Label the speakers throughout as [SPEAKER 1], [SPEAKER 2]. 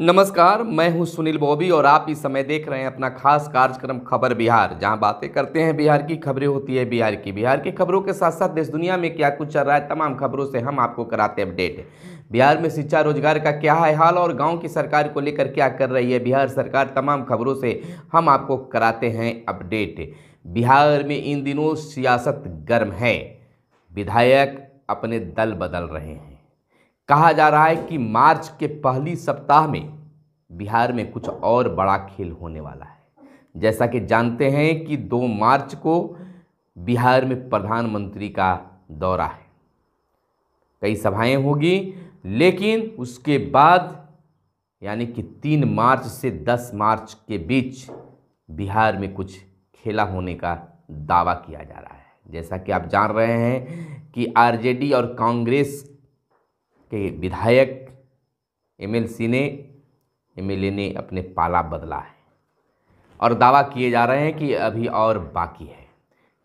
[SPEAKER 1] नमस्कार मैं हूं सुनील बॉबी और आप इस समय देख रहे हैं अपना खास कार्यक्रम खबर बिहार जहां बातें करते हैं बिहार की खबरें होती है बिहार की बिहार की खबरों के साथ साथ देश दुनिया में क्या कुछ चल रहा है तमाम खबरों से हम आपको कराते हैं अपडेट बिहार में शिक्षा रोजगार का क्या है हाल और गांव की सरकार को लेकर क्या कर रही है बिहार सरकार तमाम खबरों से हम आपको कराते हैं अपडेट बिहार में इन दिनों सियासत गर्म है विधायक अपने दल बदल रहे हैं कहा जा रहा है कि मार्च के पहली सप्ताह में बिहार में कुछ और बड़ा खेल होने वाला है जैसा कि जानते हैं कि दो मार्च को बिहार में प्रधानमंत्री का दौरा है कई सभाएं होगी लेकिन उसके बाद यानी कि तीन मार्च से दस मार्च के बीच बिहार में कुछ खेला होने का दावा किया जा रहा है जैसा कि आप जान रहे हैं कि आरजेडी और कांग्रेस के विधायक एमएलसी ने एमएलए ने अपने पाला बदला है और दावा किए जा रहे हैं कि अभी और बाकी है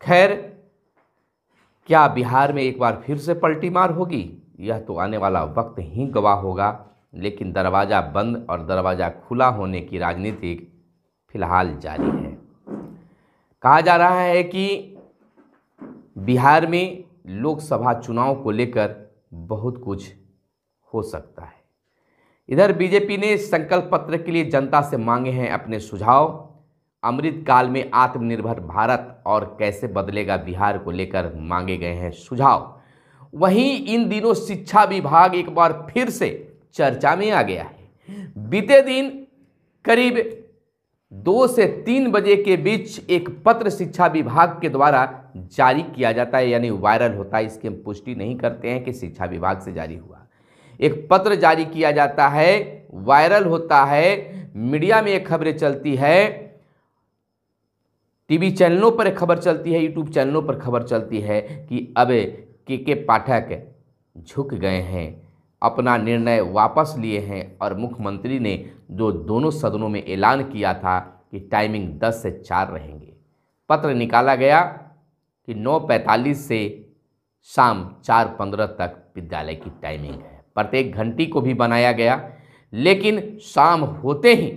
[SPEAKER 1] खैर क्या बिहार में एक बार फिर से पलटी मार होगी यह तो आने वाला वक्त ही गवाह होगा लेकिन दरवाज़ा बंद और दरवाज़ा खुला होने की राजनीति फिलहाल जारी है कहा जा रहा है कि बिहार में लोकसभा चुनाव को लेकर बहुत कुछ हो सकता है इधर बीजेपी ने संकल्प पत्र के लिए जनता से मांगे हैं अपने सुझाव अमृत काल में आत्मनिर्भर भारत और कैसे बदलेगा बिहार को लेकर मांगे गए हैं सुझाव वहीं इन दिनों शिक्षा विभाग एक बार फिर से चर्चा में आ गया है बीते दिन करीब दो से तीन बजे के बीच एक पत्र शिक्षा विभाग के द्वारा जारी किया जाता है यानी वायरल होता है इसकी हम पुष्टि नहीं करते हैं कि शिक्षा विभाग से जारी हुआ एक पत्र जारी किया जाता है वायरल होता है मीडिया में एक खबरें चलती है टीवी चैनलों पर एक खबर चलती है यूट्यूब चैनलों पर खबर चलती है कि अब के के पाठक झुक गए हैं अपना निर्णय वापस लिए हैं और मुख्यमंत्री ने जो दोनों सदनों में ऐलान किया था कि टाइमिंग 10 से 4 रहेंगे पत्र निकाला गया कि 9:45 से शाम 4:15 तक विद्यालय की टाइमिंग है प्रत्येक घंटी को भी बनाया गया लेकिन शाम होते ही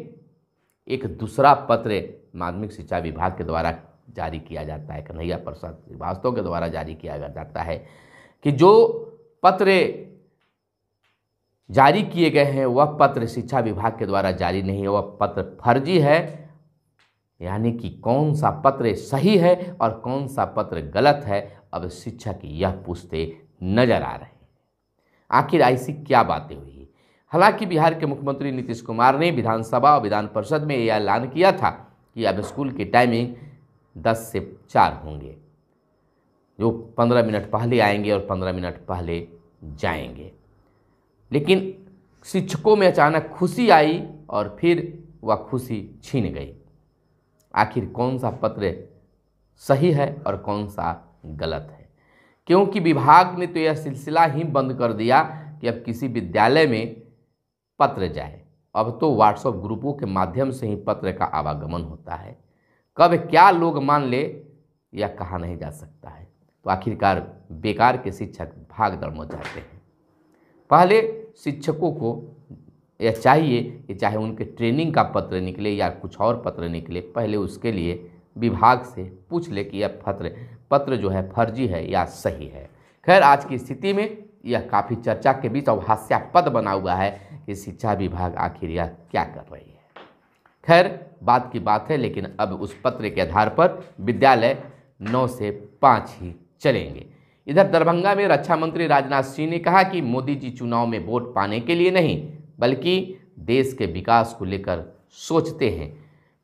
[SPEAKER 1] एक दूसरा पत्र माध्यमिक शिक्षा विभाग के द्वारा जारी किया जाता है कन्हैया प्रसाद श्रीवास्तव के द्वारा जारी किया जाता है कि जो पत्र जारी किए गए हैं वह पत्र शिक्षा विभाग के द्वारा जारी नहीं है वह पत्र फर्जी है यानी कि कौन सा पत्र सही है और कौन सा पत्र गलत है अब शिक्षक यह पूछते नजर आ रहे हैं आखिर ऐसी क्या बातें हुई हालांकि बिहार के मुख्यमंत्री नीतीश कुमार ने विधानसभा और विधान परिषद में यह ऐलान किया था कि अब स्कूल की टाइमिंग दस से चार होंगे जो पंद्रह मिनट पहले आएंगे और पंद्रह मिनट पहले जाएंगे लेकिन शिक्षकों में अचानक खुशी आई और फिर वह खुशी छीन गई आखिर कौन सा पत्र सही है और कौन सा गलत है क्योंकि विभाग ने तो यह सिलसिला ही बंद कर दिया कि अब किसी विद्यालय में पत्र जाए अब तो व्हाट्सएप ग्रुपों के माध्यम से ही पत्र का आवागमन होता है कब क्या लोग मान ले या कहा नहीं जा सकता है तो आखिरकार बेकार के शिक्षक भाग मच जाते हैं पहले शिक्षकों को यह चाहिए कि चाहे उनके ट्रेनिंग का पत्र निकले या कुछ और पत्र निकले पहले उसके लिए विभाग से पूछ ले कि यह पत्र पत्र जो है फर्जी है या सही है खैर आज की स्थिति में यह काफ़ी चर्चा के बीच और हास्यापद बना हुआ है कि शिक्षा विभाग आखिर यह क्या कर रही है खैर बात की बात है लेकिन अब उस पत्र के आधार पर विद्यालय नौ से पाँच ही चलेंगे इधर दरभंगा में रक्षा मंत्री राजनाथ सिंह ने कहा कि मोदी जी चुनाव में वोट पाने के लिए नहीं बल्कि देश के विकास को लेकर सोचते हैं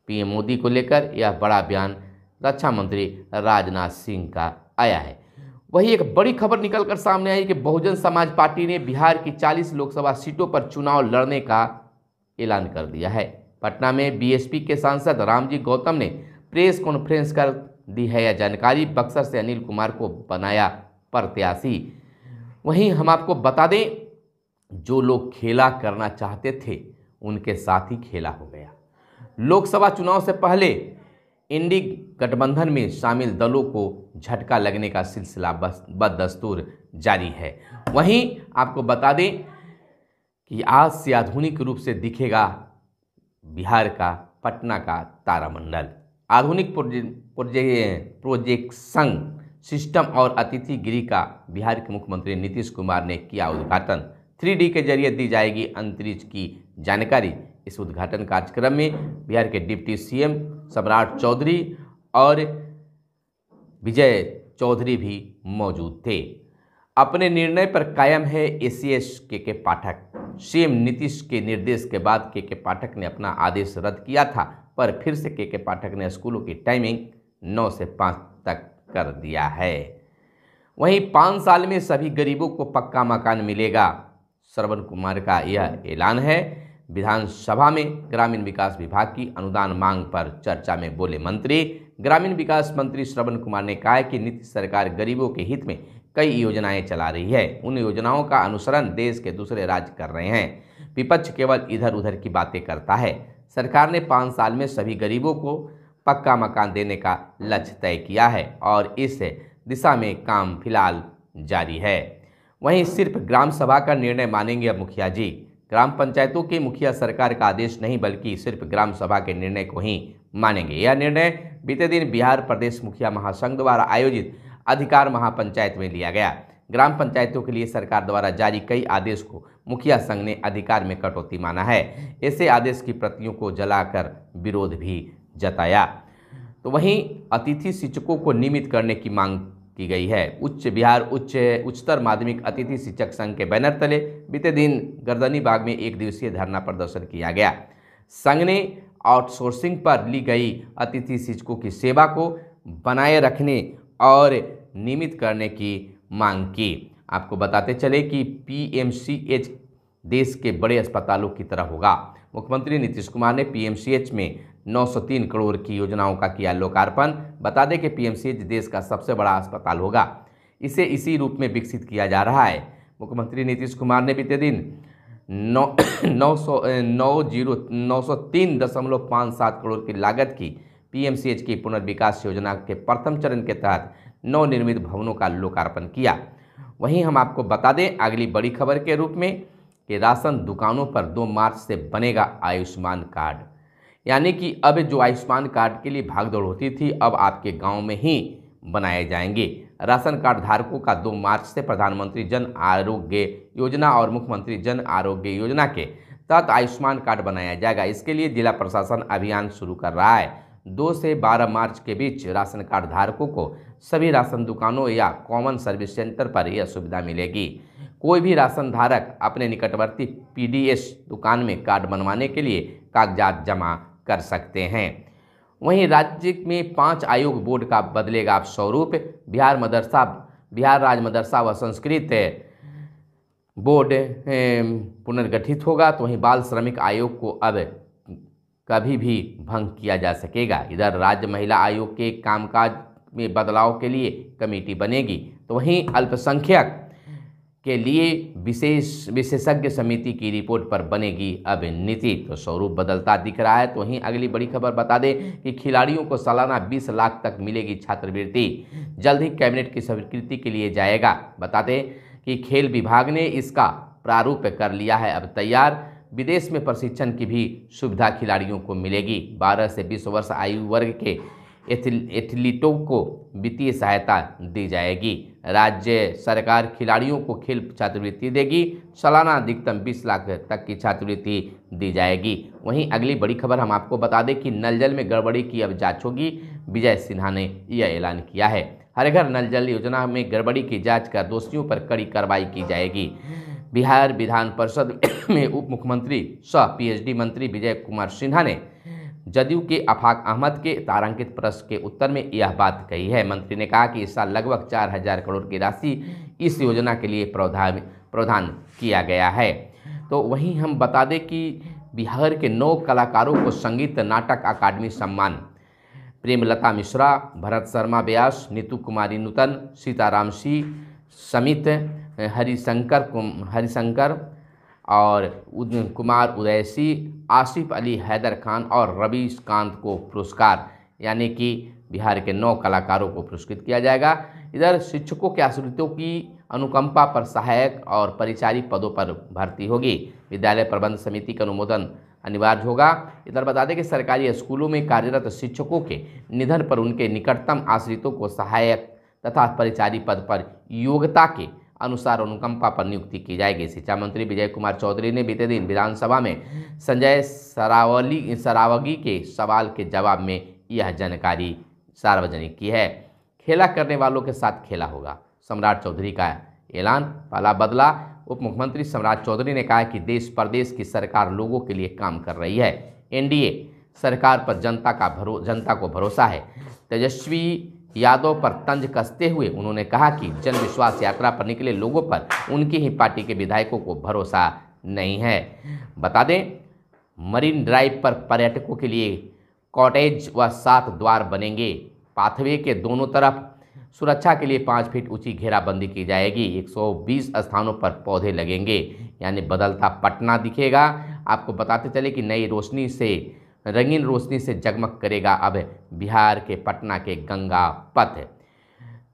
[SPEAKER 1] पीएम मोदी को लेकर यह बड़ा बयान रक्षा मंत्री राजनाथ सिंह का आया है वही एक बड़ी खबर निकलकर सामने आई कि बहुजन समाज पार्टी ने बिहार की 40 लोकसभा सीटों पर चुनाव लड़ने का ऐलान कर दिया है पटना में बीएसपी के सांसद रामजी गौतम ने प्रेस कॉन्फ्रेंस कर दी है यह जानकारी बक्सर से अनिल कुमार को बनाया प्रत्याशी वहीं हम आपको बता दें जो लोग खेला करना चाहते थे उनके साथ ही खेला हो गया लोकसभा चुनाव से पहले इंडी गठबंधन में शामिल दलों को झटका लगने का सिलसिला बदस्तूर जारी है वहीं आपको बता दें कि आज से आधुनिक रूप से दिखेगा बिहार का पटना का तारामंडल आधुनिक प्रोजे, प्रोजेक्शन सिस्टम और अतिथि गृह का बिहार के मुख्यमंत्री नीतीश कुमार ने किया उद्घाटन थ्री के जरिए दी जाएगी अंतरिक्ष की जानकारी इस उद्घाटन कार्यक्रम में बिहार के डिप्टी सीएम सम्राट चौधरी और विजय चौधरी भी मौजूद थे अपने निर्णय पर कायम है एसीएस के के पाठक सीएम नीतीश के निर्देश के बाद के के पाठक ने अपना आदेश रद्द किया था पर फिर से के के पाठक ने स्कूलों की टाइमिंग 9 से 5 तक कर दिया है वहीं पाँच साल में सभी गरीबों को पक्का मकान मिलेगा श्रवण कुमार का यह ऐलान है विधानसभा में ग्रामीण विकास विभाग की अनुदान मांग पर चर्चा में बोले मंत्री ग्रामीण विकास मंत्री श्रवण कुमार ने कहा है कि नीतीश सरकार गरीबों के हित में कई योजनाएं चला रही है उन योजनाओं का अनुसरण देश के दूसरे राज्य कर रहे हैं विपक्ष केवल इधर उधर की बातें करता है सरकार ने पाँच साल में सभी गरीबों को पक्का मकान देने का लक्ष्य तय किया है और इस दिशा में काम फिलहाल जारी है वहीं सिर्फ ग्राम सभा का निर्णय मानेंगे अब मुखिया जी ग्राम पंचायतों के मुखिया सरकार का आदेश नहीं बल्कि सिर्फ ग्राम सभा के निर्णय को ही मानेंगे यह निर्णय बीते दिन बिहार प्रदेश मुखिया महासंघ द्वारा आयोजित अधिकार महापंचायत में लिया गया ग्राम पंचायतों के लिए सरकार द्वारा जारी कई आदेश को मुखिया संघ ने अधिकार में कटौती माना है ऐसे आदेश की प्रतियों को जलाकर विरोध भी जताया तो वहीं अतिथि शिक्षकों को नियमित करने की मांग की गई है उच्च बिहार उच्च उच्चतर माध्यमिक अतिथि शिक्षक संघ के बैनर तले बीते दिन गर्दनी बाग में एक दिवसीय धरना प्रदर्शन किया गया संघ ने आउटसोर्सिंग पर ली गई अतिथि शिक्षकों की सेवा को बनाए रखने और नियमित करने की मांग की आपको बताते चले कि पी देश के बड़े अस्पतालों की तरह होगा मुख्यमंत्री नीतीश कुमार ने पीएमसीएच में 903 करोड़ की योजनाओं का किया लोकार्पण बता दें कि पीएमसीएच देश का सबसे बड़ा अस्पताल होगा इसे इसी रूप में विकसित किया जा रहा है मुख्यमंत्री नीतीश कुमार ने बीते दिन नौ नौ सौ नौ जीरो नौ सौ तीन दशमलव पाँच सात करोड़ की लागत की पीएमसीएच की पुनर्विकास योजना के प्रथम चरण के तहत नवनिर्मित भवनों का लोकार्पण किया वहीं हम आपको बता दें अगली बड़ी खबर के रूप में कि राशन दुकानों पर दो मार्च से बनेगा आयुष्मान कार्ड यानी कि अब जो आयुष्मान कार्ड के लिए भागदौड़ होती थी अब आपके गांव में ही बनाए जाएंगे राशन कार्ड धारकों का दो मार्च से प्रधानमंत्री जन आरोग्य योजना और मुख्यमंत्री जन आरोग्य योजना के तहत आयुष्मान कार्ड बनाया जाएगा इसके लिए जिला प्रशासन अभियान शुरू कर रहा है दो से बारह मार्च के बीच राशन कार्ड धारकों को सभी राशन दुकानों या कॉमन सर्विस सेंटर पर यह सुविधा मिलेगी कोई भी राशन धारक अपने निकटवर्ती पीडीएस दुकान में कार्ड बनवाने के लिए कागजात जमा कर सकते हैं वहीं राज्य में पांच आयोग बोर्ड का बदलेगा स्वरूप बिहार मदरसा बिहार राज्य मदरसा व संस्कृत बोर्ड पुनर्गठित होगा तो वहीं बाल श्रमिक आयोग को अब कभी भी भंग किया जा सकेगा इधर राज्य महिला आयोग के कामकाज में बदलाव के लिए कमेटी बनेगी तो वहीं अल्पसंख्यक के लिए विशेष विशेषज्ञ समिति की रिपोर्ट पर बनेगी अब नीति तो स्वरूप बदलता दिख रहा है तो वहीं अगली बड़ी खबर बता दें कि खिलाड़ियों को सालाना 20 लाख तक मिलेगी छात्रवृत्ति जल्द ही कैबिनेट की स्वीकृति के लिए जाएगा बता दें कि खेल विभाग ने इसका प्रारूप कर लिया है अब तैयार विदेश में प्रशिक्षण की भी सुविधा खिलाड़ियों को मिलेगी बारह से बीस वर्ष आयु वर्ग के एथलीटों को वित्तीय सहायता दी जाएगी राज्य सरकार खिलाड़ियों को खेल छात्रवृत्ति देगी सालाना अधिकतम 20 लाख तक की छात्रवृत्ति दी जाएगी वहीं अगली बड़ी खबर हम आपको बता दें कि नल जल में गड़बड़ी की अब जांच होगी विजय सिन्हा ने यह ऐलान किया है हर घर नल जल योजना में गड़बड़ी की जाँच कर दोषियों पर कड़ी कार्रवाई की जाएगी बिहार विधान परिषद में उप मुख्यमंत्री सह पी मंत्री विजय कुमार सिन्हा ने जदयू के अफाक अहमद के तारांकित प्रश्न के उत्तर में यह बात कही है मंत्री ने कहा कि इस साल लगभग चार हजार करोड़ की राशि इस योजना के लिए प्रावधान प्रावधान किया गया है तो वहीं हम बता दें कि बिहार के नौ कलाकारों को संगीत नाटक अकादमी सम्मान प्रेमलता मिश्रा भरत शर्मा व्यास नीतू कुमारी नूतन सीताराम सिंह समित हरिशंकर हरिशंकर और कुमार उदयसी आसिफ अली हैदर खान और रवीश कांत को पुरस्कार यानी कि बिहार के नौ कलाकारों को पुरस्कृत किया जाएगा इधर शिक्षकों के आश्रितों की अनुकंपा पर सहायक और परिचारी पदों पर भर्ती होगी विद्यालय प्रबंध समिति का अनुमोदन अनिवार्य होगा इधर बता दें कि सरकारी स्कूलों में कार्यरत शिक्षकों के निधन पर उनके निकटतम आश्रितों को सहायक तथा परिचारी पद पर योग्यता के अनुसार अनुकंपा पर नियुक्ति की जाएगी शिक्षा मंत्री विजय कुमार चौधरी ने बीते दिन विधानसभा में संजय सरावली सरावगी के सवाल के जवाब में यह जानकारी सार्वजनिक की है खेला करने वालों के साथ खेला होगा सम्राट चौधरी का ऐलान पाला बदला उप मुख्यमंत्री सम्राट चौधरी ने कहा कि देश प्रदेश की सरकार लोगों के लिए काम कर रही है एनडीए सरकार पर जनता का भरो जनता को भरोसा है तेजस्वी यादव पर तंज कसते हुए उन्होंने कहा कि जन विश्वास यात्रा पर निकले लोगों पर उनकी ही पार्टी के विधायकों को भरोसा नहीं है बता दें मरीन ड्राइव पर पर्यटकों के लिए कॉटेज व सात द्वार बनेंगे पाथवे के दोनों तरफ सुरक्षा के लिए पाँच फीट ऊंची घेराबंदी की जाएगी 120 स्थानों पर पौधे लगेंगे यानी बदलता पटना दिखेगा आपको बताते चले कि नई रोशनी से रंगीन रोशनी से जगमग करेगा अब बिहार के पटना के गंगा पथ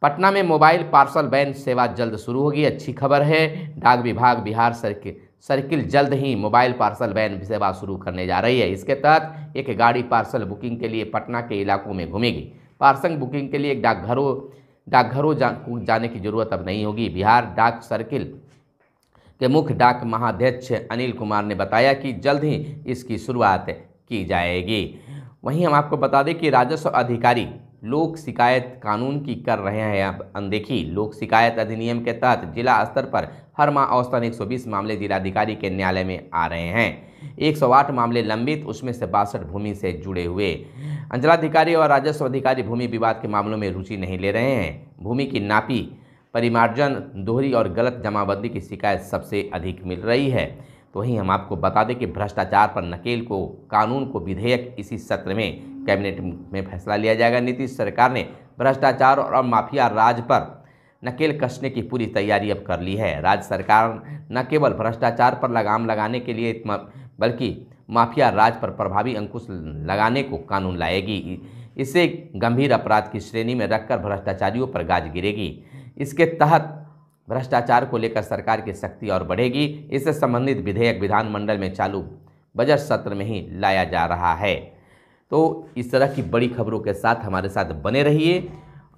[SPEAKER 1] पटना में मोबाइल पार्सल वैन सेवा जल्द शुरू होगी अच्छी खबर है डाक विभाग बिहार सर्किल सर्किल जल्द ही मोबाइल पार्सल वैन सेवा शुरू करने जा रही है इसके तहत एक गाड़ी पार्सल बुकिंग के लिए पटना के इलाकों में घूमेगी पार्सल बुकिंग के लिए डाकघरों डाकघरों जा, जाने की जरूरत अब नहीं होगी बिहार डाक सर्किल के मुख्य डाक महाध्यक्ष अनिल कुमार ने बताया कि जल्द ही इसकी शुरुआत की जाएगी वहीं हम आपको बता दें कि राजस्व अधिकारी लोक शिकायत कानून की कर रहे हैं अब अनदेखी लोक शिकायत अधिनियम के तहत जिला स्तर पर हर माह औसतन 120 मामले जिलाधिकारी के न्यायालय में आ रहे हैं 108 मामले लंबित उसमें से बासठ भूमि से जुड़े हुए अंचलाधिकारी और राजस्व अधिकारी भूमि विवाद के मामलों में रुचि नहीं ले रहे हैं भूमि की नापी परिमार्जन दोहरी और गलत जमाबंदी की शिकायत सबसे अधिक मिल रही है तो वहीं हम आपको बता दें कि भ्रष्टाचार पर नकेल को कानून को विधेयक इसी सत्र में कैबिनेट में फैसला लिया जाएगा नीतीश सरकार ने भ्रष्टाचार और माफिया राज पर नकेल कसने की पूरी तैयारी अब कर ली है राज्य सरकार न केवल भ्रष्टाचार पर लगाम लगाने के लिए बल्कि माफिया राज पर प्रभावी अंकुश लगाने को कानून लाएगी इसे गंभीर अपराध की श्रेणी में रखकर भ्रष्टाचारियों पर गाज गिरेगी इसके तहत भ्रष्टाचार को लेकर सरकार की शक्ति और बढ़ेगी इससे संबंधित विधेयक विधानमंडल में चालू बजट सत्र में ही लाया जा रहा है तो इस तरह की बड़ी खबरों के साथ हमारे साथ बने रहिए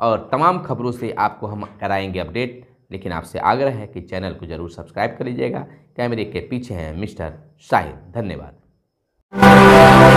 [SPEAKER 1] और तमाम खबरों से आपको हम कराएंगे अपडेट लेकिन आपसे आग्रह है कि चैनल को जरूर सब्सक्राइब कर लीजिएगा कैमरे के पीछे हैं मिस्टर शाहिद धन्यवाद